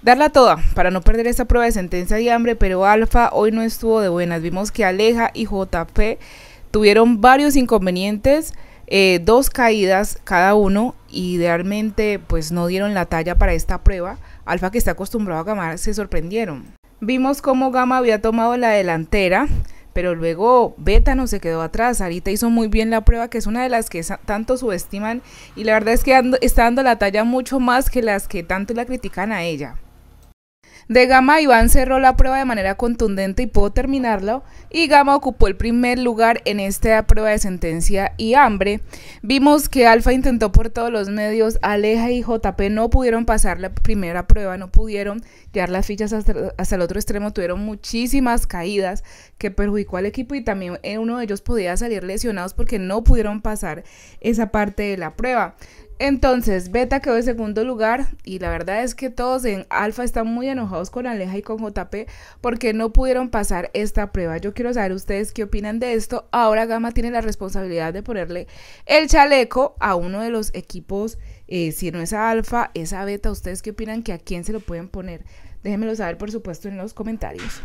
Darla toda para no perder esta prueba de sentencia de hambre, pero Alfa hoy no estuvo de buenas. Vimos que Aleja y JP tuvieron varios inconvenientes, eh, dos caídas cada uno y pues no dieron la talla para esta prueba. Alfa que está acostumbrado a gamar se sorprendieron. Vimos cómo Gama había tomado la delantera, pero luego Beta no se quedó atrás. Arita hizo muy bien la prueba, que es una de las que tanto subestiman y la verdad es que está dando la talla mucho más que las que tanto la critican a ella. De Gama, Iván cerró la prueba de manera contundente y pudo terminarla. Y Gama ocupó el primer lugar en esta prueba de sentencia y hambre. Vimos que Alfa intentó por todos los medios. Aleja y JP no pudieron pasar la primera prueba, no pudieron llevar las fichas hasta, hasta el otro extremo. Tuvieron muchísimas caídas que perjudicó al equipo y también uno de ellos podía salir lesionados porque no pudieron pasar esa parte de la prueba. Entonces, Beta quedó en segundo lugar y la verdad es que todos en Alfa están muy enojados con Aleja y con JP porque no pudieron pasar esta prueba. Yo quiero saber ustedes qué opinan de esto. Ahora Gama tiene la responsabilidad de ponerle el chaleco a uno de los equipos, eh, si no es Alfa, es a Beta. ¿Ustedes qué opinan que a quién se lo pueden poner? Déjenmelo saber, por supuesto, en los comentarios.